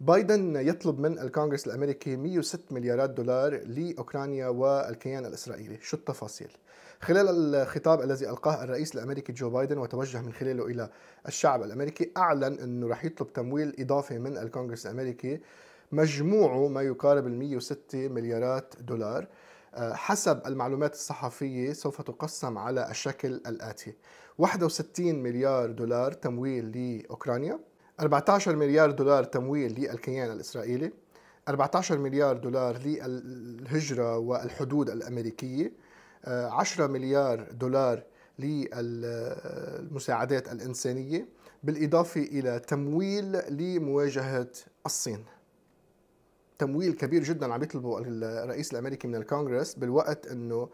بايدن يطلب من الكونغرس الامريكي 106 مليارات دولار لاوكرانيا والكيان الاسرائيلي، شو التفاصيل؟ خلال الخطاب الذي القاه الرئيس الامريكي جو بايدن وتوجه من خلاله الى الشعب الامريكي، اعلن انه راح يطلب تمويل اضافي من الكونغرس الامريكي مجموعه ما يقارب ال 106 مليارات دولار. آه، حسب المعلومات الصحفية سوف تقسم على الشكل الآتي 61 مليار دولار تمويل لأوكرانيا 14 مليار دولار تمويل للكيان الإسرائيلي 14 مليار دولار للهجرة والحدود الأمريكية 10 آه، مليار دولار للمساعدات الإنسانية بالإضافة إلى تمويل لمواجهة الصين تمويل كبير جدا عم يطلبه الرئيس الأمريكي من الكونغرس بالوقت أنه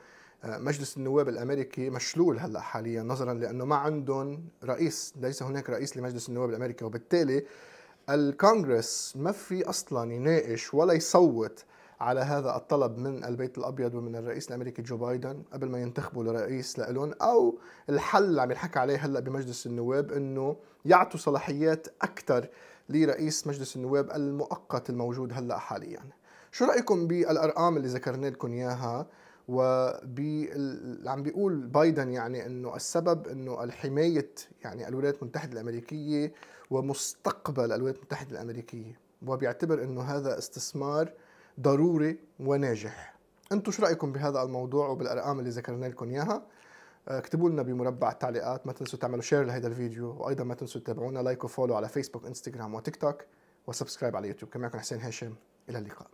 مجلس النواب الامريكي مشلول هلا حاليا نظرا لانه ما عندهم رئيس ليس هناك رئيس لمجلس النواب الامريكي وبالتالي الكونغرس ما في اصلا يناقش ولا يصوت على هذا الطلب من البيت الابيض ومن الرئيس الامريكي جو بايدن قبل ما ينتخبوا لرئيس لالون او الحل اللي عم ينحكى عليه هلا بمجلس النواب انه يعطوا صلاحيات اكثر لرئيس مجلس النواب المؤقت الموجود هلا حاليا شو رايكم بالارقام اللي ذكرنا لكم اياها وبي عم بيقول بايدن يعني انه السبب انه الحمايه يعني الولايات المتحده الامريكيه ومستقبل الولايات المتحده الامريكيه وبيعتبر انه هذا استثمار ضروري وناجح انتم شو رايكم بهذا الموضوع وبالارقام اللي ذكرنا لكم اياها آه، اكتبوا لنا بمربع التعليقات ما تنسوا تعملوا شير لهذا الفيديو وايضا ما تنسوا تتابعونا لايك وفولو على فيسبوك انستغرام وتيك توك وسبسكرايب على يوتيوب كان معكم حسين هاشم الى اللقاء